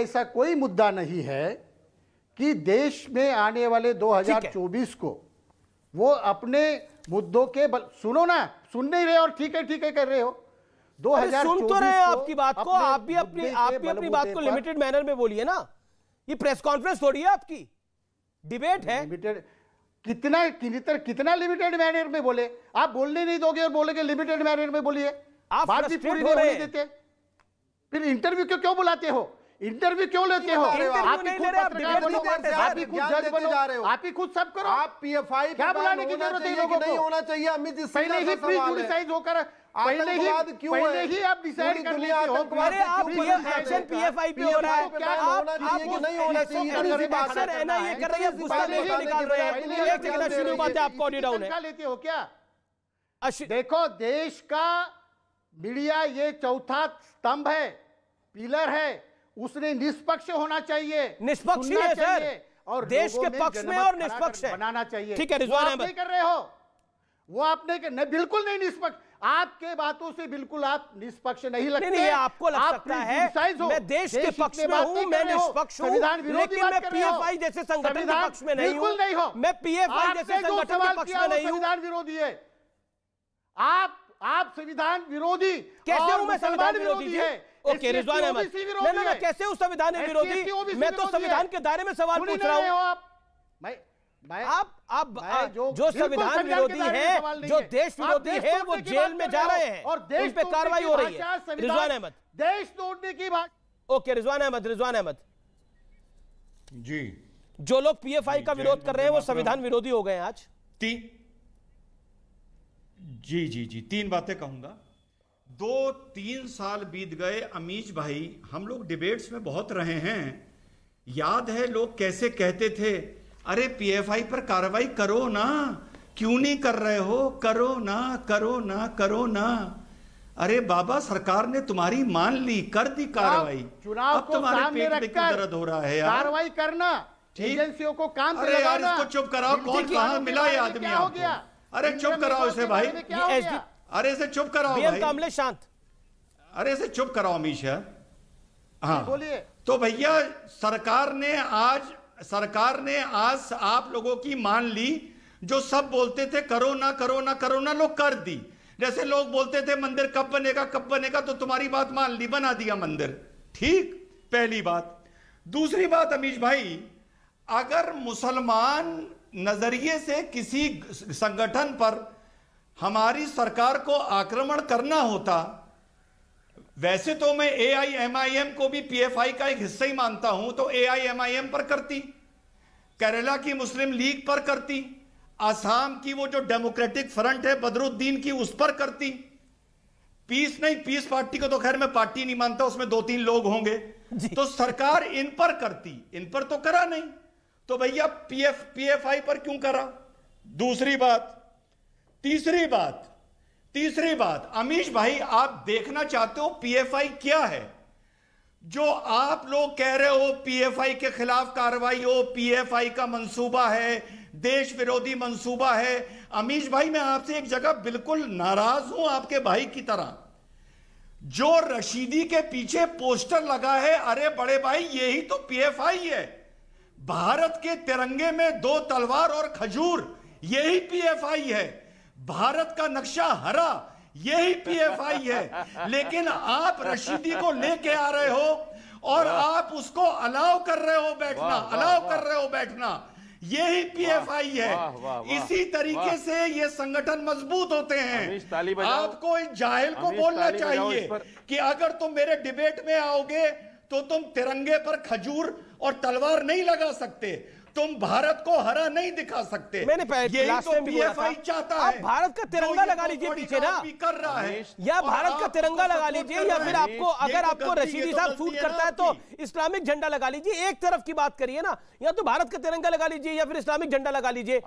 ऐसा कोई मुद्दा नहीं है कि देश में आने वाले 2024 को वो अपने मुद्दों के बल सुनो ना सुन नहीं रहे और ठीक है ठीक है कर रहे हो दो हजार सुन तो रहे हो आपकी बात को आप भी अपनी आप भी अपनी बात को लिमिटेड मैनर में बोलिए ना ये प्रेस कॉन्फ्रेंस थोड़ी है आपकी डिबेट है लिमिटेड कितना कितना कितना लिमिटेड मैनर में बोले आप बोलने नहीं दोगे और बोलेंगे लिमिटेड मैनर में बोलिए आप बात भी पूरी नहीं देते फिर इंटरव्यू क्यों क्यों बुलाते हो इंटरव्यू क्यों लेते हो आप ही खुद पत्रकार बनो आप ही खुद जज बनो आप ही खुद सब करो आप पीएफआई क्या बुलाने की जरूरत है लोगों को नहीं होना चाहिए अमित जी पहले ही प्री जुडिसाइज होकर पहले ही पहले ही आप डिसाइड कर लिए हो अरे आप पीएफ एक्शन पीएफआई पे हो रहा है क्या होना चाहिए कि नहीं होना चाहिए ये बात सर है ना ये कर रहे हैं गुस्सा नहीं निकाल रहे हैं एक सेकंड शुरू बात है आप कॉर्डिनेट डाउन है क्या लेते हो क्या देखो देश का मीडिया ये चौथा स्तंभ है पिलर है उसने निष्पक्ष होना चाहिए निष्पक्ष ही है सर और देश के पक्ष में और निष्पक्ष है बनाना चाहिए ठीक है रिजवान अहमद कर रहे हो वो आपने कर, नहीं, बिल्कुल नहीं निष्पक्ष आपके बातों से बिल्कुल आप निष्पक्ष नहीं लगते नहीं, नहीं आपको लग आप सकता है मैं देश, देश के पक्ष में हूँ मैं निष्पक्ष हूँ लेकिन मैं पीएफआई जैसे संगठन के पक्ष में नहीं बिल्कुल नहीं हो मैं पीएफआई जैसे संगठन के पक्ष में नहीं हूँ संविधान विरोधी है आप आप संविधान विरोधी कैसे हूँ मैं संविधान विरोधी है ओके रिजवान अहमद कैसे उस संविधान विरोधी मैं तो संविधान के दायरे में सवाल पूछ रहा हूँ आप आप आप जो, जो संविधान विरोधी है जो देश विरोधी है वो जेल में जा रहे हैं और देश पे कार्रवाई हो रही है रिजवान अहमद देश तोड़ने की बात ओके रिजवान अहमद रिजवान अहमद जी जो लोग पीएफआई का विरोध कर रहे हैं वो संविधान विरोधी हो गए आज तीन जी जी जी तीन बातें कहूंगा दो तीन साल बीत गए अमीज भाई हम लोग डिबेट्स में बहुत रहे हैं याद है लोग कैसे कहते थे अरे पीएफआई पर कार्रवाई करो ना क्यों नहीं कर रहे हो करो ना करो ना करो ना अरे बाबा सरकार ने तुम्हारी मान ली कर दी कार्रवाई चुनाव अब तुम्हारे पेट में क्यों दर्द हो रहा है कार्रवाई करना एजेंसियों को काम अरे यार इसको चुप कराओ कौन कहा मिला ये आदमी अरे चुप कराओ इसे भाई अरे इसे चुप कराओ भाई कामले शांत अरे इसे चुप कराओ अमीशा हाँ बोलिए तो भैया सरकार ने आज सरकार ने आज आप लोगों की मान ली जो सब बोलते थे करो ना करो ना करो ना लोग कर दी जैसे लोग बोलते थे मंदिर कब बनेगा कब बनेगा तो तुम्हारी बात मान ली बना दिया मंदिर ठीक पहली बात दूसरी बात अमीश भाई अगर मुसलमान नजरिए से किसी संगठन पर हमारी सरकार को आक्रमण करना होता वैसे तो मैं ए आई एम आई एम को भी पी एफ आई का एक हिस्सा ही मानता हूं तो ए आई एम आई एम पर करती केरला की मुस्लिम लीग पर करती आसाम की वो जो डेमोक्रेटिक फ्रंट है बदरुद्दीन की उस पर करती पीस नहीं पीस पार्टी को तो खैर मैं पार्टी नहीं मानता उसमें दो तीन लोग होंगे तो सरकार इन पर करती इन पर तो करा नहीं तो भैया पीएफ पीएफआई पर क्यों करा दूसरी बात तीसरी बात तीसरी बात अमीश भाई आप देखना चाहते हो पीएफआई क्या है जो आप लोग कह रहे हो पीएफआई के खिलाफ कार्रवाई हो पीएफआई का मंसूबा है देश विरोधी मंसूबा है अमीश भाई मैं आपसे एक जगह बिल्कुल नाराज हूं आपके भाई की तरह जो रशीदी के पीछे पोस्टर लगा है अरे बड़े भाई यही तो पीएफआई है भारत के तिरंगे में दो तलवार और खजूर यही पीएफआई है भारत का नक्शा हरा यही पीएफआई है लेकिन आप रशीदी को लेके आ रहे हो और आप उसको अलाउ कर रहे हो बैठना अलाउ कर रहे हो बैठना यही पीएफआई है वा, इसी तरीके से ये संगठन मजबूत होते हैं आपको इस जाहिल को बोलना चाहिए पर... कि अगर तुम मेरे डिबेट में आओगे तो तुम तिरंगे पर खजूर और तलवार नहीं लगा सकते तुम भारत को हरा नहीं दिखा सकते मैंने पहले तो पीएफआई चाहता है भारत का तो तिरंगा लगा तो लीजिए पीछे ना कर रहा है या भारत का तिरंगा लगा लीजिए या फिर आपको तो अगर आपको रशीदी साहब सूट करता है तो इस्लामिक झंडा लगा लीजिए एक तरफ की बात करिए ना या तो भारत का तिरंगा लगा लीजिए या फिर इस्लामिक झंडा लगा लीजिए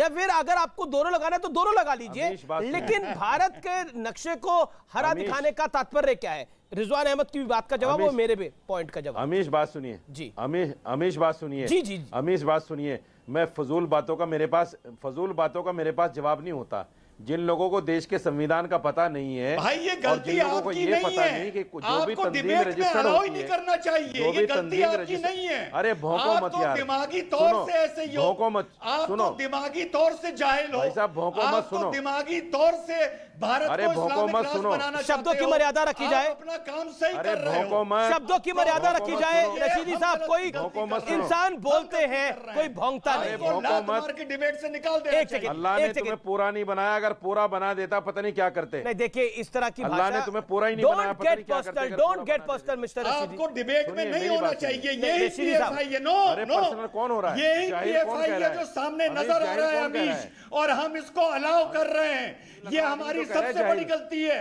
या फिर अगर आपको दोनों लगाना है तो दोनों लगा लीजिए लेकिन भारत के नक्शे को हरा दिखाने का तात्पर्य क्या है रिजवान अहमद की भी बात का जवाब मेरे पे पॉइंट का जवाब अमीश बात सुनिए जी अमीश अमीश बात सुनिए जी जी अमीश बात सुनिए मैं फजूल बातों का मेरे पास फजूल बातों का मेरे पास जवाब नहीं होता जिन लोगों को देश के संविधान का पता नहीं है भाई ये गलती आपकी ये नहीं पता है नहीं कि जो भी तंजीम रजिस्टर होती नहीं करना चाहिए ये गलती आपकी नहीं है अरे भौंको मत तो यार दिमागी तौर से ऐसे भौंको मत आप तो सुनो दिमागी तौर से जाहिल हो भाई साहब भौंको मत तो सुनो दिमागी तौर से भारत अरे भौंको मत सुनो शब्दों की मर्यादा रखी जाए अपना काम सही कर रहे हो शब्दों की मर्यादा रखी जाए रशीदी साहब कोई इंसान बोलते हैं कोई भौंकता नहीं भौंको मत डिबेट से निकाल दे एक सेकंड अल्लाह ने तुम्हें पूरा नहीं बनाया अगर पूरा बना देता पता नहीं क्या करते नहीं देखिए इस तरह की अल्लाह ने तुम्हें पूरा ही नहीं बनाया पता नहीं क्या करते डोंट गेट पर्सनल मिस्टर आपको डिबेट में नहीं होना चाहिए यही पीएफआई नो नो कौन हो रहा है यही पीएफआई जो सामने नजर आ रहा है अमीश और हम इसको अलाउ कर रहे हैं ये हमारी सबसे बड़ी गलती है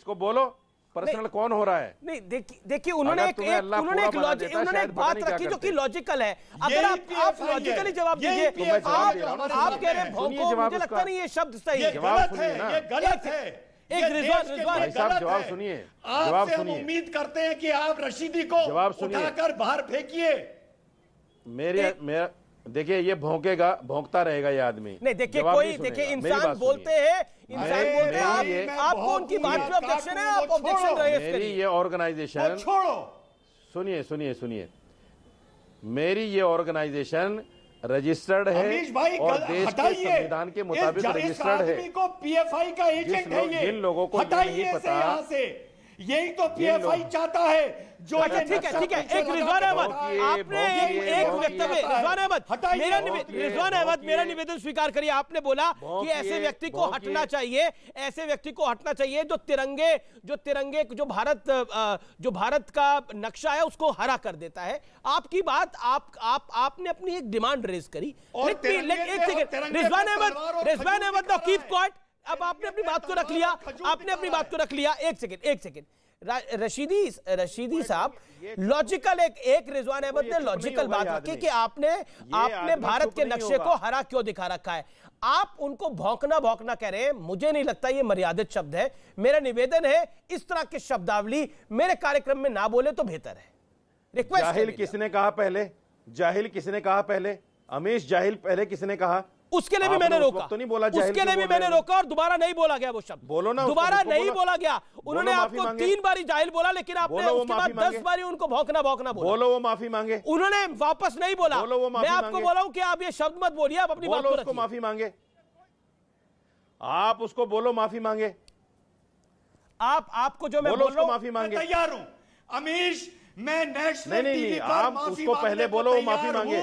इसको बोलो पर्सनल कौन हो रहा है नहीं देखिए उन्होंने एक उन्होंने एक लॉजिक उन्होंने एक बात रखी जो कि लॉजिकल है अगर आप आप लॉजिकली जवाब दीजिए आप आप कह रहे हैं मुझे लगता नहीं ये शब्द सही है गलत है ये गलत है एक रिजवान रिजवान साहब जवाब सुनिए जवाब सुनिए उम्मीद करते हैं कि आप रशीदी को उठाकर बाहर फेंकिए मेरे मेरा देखिए ये भोंकेगा भोंकता रहेगा ये आदमी नहीं देखिए कोई देखिए इंसान बोलते हैं इंसान बोलते हैं आपको उनकी बात में ऑब्जेक्शन है आप ऑब्जेक्शन मेरी ये ऑर्गेनाइजेशन छोड़ो सुनिए सुनिए सुनिए मेरी ये ऑर्गेनाइजेशन रजिस्टर्ड है भाई और देश के संविधान के मुताबिक रजिस्टर्ड है को पीएफआई का एजेंट है ये जिन लोगों को नहीं पता यही तो पीएफआई चाहता है जो अच्छा, ठीक है ठीक है एक रिजवान अहमद आपने एक वक्तव्य रिजवान अहमद मेरा रिजवान अहमद मेरा निवेदन स्वीकार करिए आपने बोला कि ऐसे व्यक्ति को हटना चाहिए ऐसे व्यक्ति को हटना चाहिए जो तिरंगे जो तिरंगे जो भारत जो भारत का नक्शा है उसको हरा कर देता है आपकी बात आप आप आपने अपनी एक डिमांड रेज करी एक रिजवान अहमद रिजवान अहमद कीप क्वाइट अब आपने अपनी बात को रख लिया आपने अपनी बात को रख लिया एक सेकेंड एक सेकेंड रशीदी रशीदी साहब लॉजिकल तो एक एक रिजवान अहमद ने लॉजिकल तो बात रखी कि आपने आपने भारत तो के नक्शे को हरा क्यों दिखा रखा है आप उनको भौंकना भौंकना कह रहे हैं मुझे नहीं लगता ये मर्यादित शब्द है मेरा निवेदन है इस तरह की शब्दावली मेरे कार्यक्रम में ना बोले तो बेहतर है रिक्वेस्ट जाहिल किसने कहा पहले जाहिल किसने कहा पहले अमीश जाहिल पहले किसने कहा उसके लिए भी मैंने रोका तो नहीं बोला उसके लिए भी मैंने रोका और दोबारा नहीं बोला गया वो शब्द बोलो ना दोबारा नहीं बोला गया उन्होंने आपको तीन बारी जाहिल बोला लेकिन आपने उसके बाद दस बारी उनको भौंकना भौंकना बोलो वो माफी मांगे उन्होंने वापस नहीं बोला मैं आपको बोला हूँ कि आप ये शब्द मत बोलिए आप अपनी बात को माफी मांगे आप उसको बोलो माफी मांगे आप आपको जो मैं बोलो बोल रहा माफी मांगे तैयार हूं अमीश मैं नेशनल नहीं, टीवी नहीं, आप माफी उसको पहले बोलो वो माफी मांगे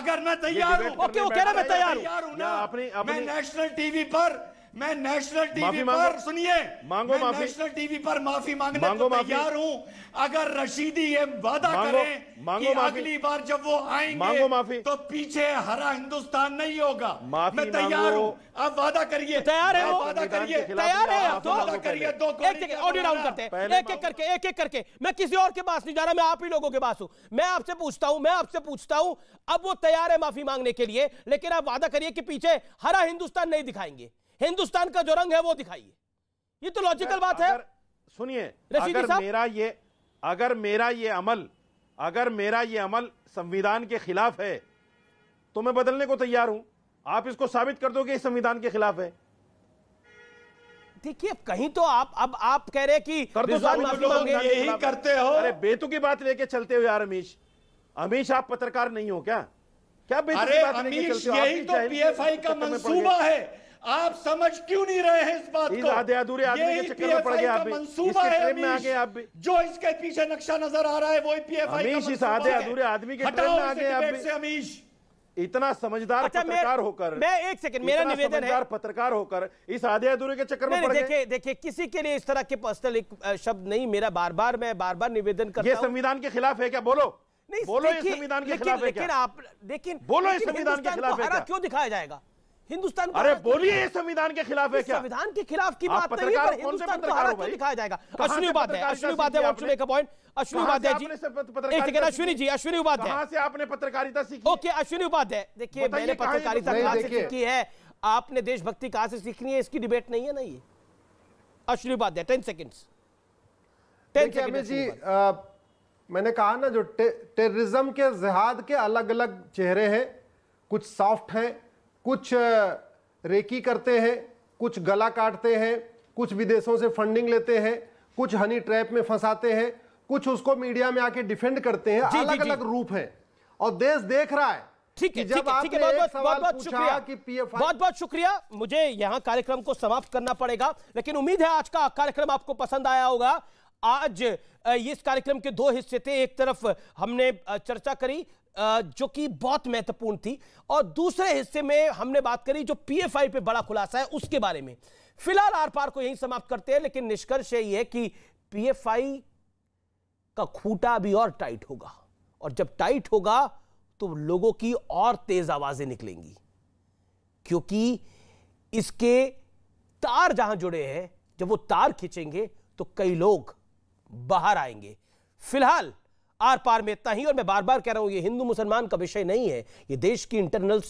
अगर मैं तैयार हूँ ओके वो कह रहा मैं तैयार हूँ मैं नेशनल टीवी पर मैं नेशनल टीवी पर सुनिए मांगो माफी नेशनल टीवी पर माफी मांगने मांगो को तैयार हूँ अगर रशीदी ये वादा करें मांगो कि अगली बार जब वो आएंगे मांगो माफी तो पीछे हरा हिंदुस्तान नहीं होगा मैं तैयार हूँ आप वादा करिए तैयार है वादा करिए तैयार है आप वादा करिए दो ऑडियो डाउन करते हैं एक एक करके एक एक करके मैं किसी और के पास नहीं जा रहा मैं आप ही लोगों के पास हूँ मैं आपसे पूछता हूँ मैं आपसे पूछता हूँ अब वो तैयार है माफी मांगने के लिए लेकिन आप वादा करिए कि पीछे हरा हिंदुस्तान नहीं दिखाएंगे हिंदुस्तान का जो रंग है वो दिखाइए ये तो लॉजिकल बात है सुनिए अगर मेरा ये अगर मेरा ये अमल अगर मेरा ये अमल संविधान के खिलाफ है तो मैं बदलने को तैयार हूं आप इसको साबित कर दो कि संविधान के खिलाफ है देखिए कहीं तो आप अब आप कह रहे कि कर दो यही करते हो अरे बेतुकी बात लेके चलते हो यार अमीश अमीश आप पत्रकार नहीं हो क्या क्या बेतुकी बात लेके चलते हो यही तो पीएफआई का मंसूबा है आप समझ क्यों नहीं रहे हैं इस बात को आधे अधूरे आदमी के में पड़ गया e मंसूबा है में आ गए आप भी जो इसके पीछे नक्शा नजर आ रहा है वो पीएफआई e अमीश आधे अधूरे आदमी के में आ गए आप अमीश इतना समझदार अच्छा, पत्रकार होकर मैं एक सेकंड मेरा निवेदन है पत्रकार होकर इस आधे अधूरे के चक्कर में देखिए देखिए किसी के लिए इस तरह के पर्सनल एक शब्द नहीं मेरा बार बार मैं बार बार निवेदन कर संविधान के खिलाफ है क्या बोलो नहीं बोलो संविधान के खिलाफ है लेकिन आप लेकिन बोलो संविधान के खिलाफ क्यों दिखाया जाएगा हिंदुस्तान अरे बोलिए संविधान के खिलाफ है क्या संविधान के खिलाफ की बात नहीं पर हिंदुस्तान को हरा क्यों दिखाया जाएगा अश्विनी बात है Ashwini Upadhyay want to make a point Ashwini बात है जी एक सेकंड अश्विनी जी अश्विनी बात है कहां से आपने पत्रकारिता सीखी ओके अश्विनी बात है देखिए मैंने पत्रकारिता कहां से सीखी है आपने देशभक्ति कहां से सीखनी है इसकी डिबेट नहीं है ना ये अश्विनी बात है 10 सेकंड्स 10 सेकंड्स जी मैंने कहा ना जो टेररिज्म के जिहाद के अलग अलग चेहरे हैं कुछ सॉफ्ट हैं कुछ रेकी करते हैं कुछ गला काटते हैं कुछ विदेशों से फंडिंग लेते हैं कुछ हनी ट्रैप में फंसाते हैं कुछ उसको मीडिया में आके डिफेंड करते हैं जी, अलग जी, अलग रूप है और देश देख रहा है ठीक है ठीक है ठीक है बहुत बहुत बहुत शुक्रिया बहुत बहुत शुक्रिया मुझे यहाँ कार्यक्रम को समाप्त करना पड़ेगा लेकिन उम्मीद है आज का कार्यक्रम आपको पसंद आया होगा आज इस कार्यक्रम के दो हिस्से थे एक तरफ हमने चर्चा करी जो कि बहुत महत्वपूर्ण थी और दूसरे हिस्से में हमने बात करी जो पीएफआई पे बड़ा खुलासा है उसके बारे में फिलहाल आर पार को यही समाप्त करते हैं लेकिन निष्कर्ष यही है कि पीएफआई का खूटा भी और टाइट होगा और जब टाइट होगा तो लोगों की और तेज आवाजें निकलेंगी क्योंकि इसके तार जहां जुड़े हैं जब वो तार खींचेंगे तो कई लोग बाहर आएंगे फिलहाल आर पार में इतना ही और मैं बार बार कह रहा हूं ये हिंदू मुसलमान का विषय नहीं है ये देश की इंटरनल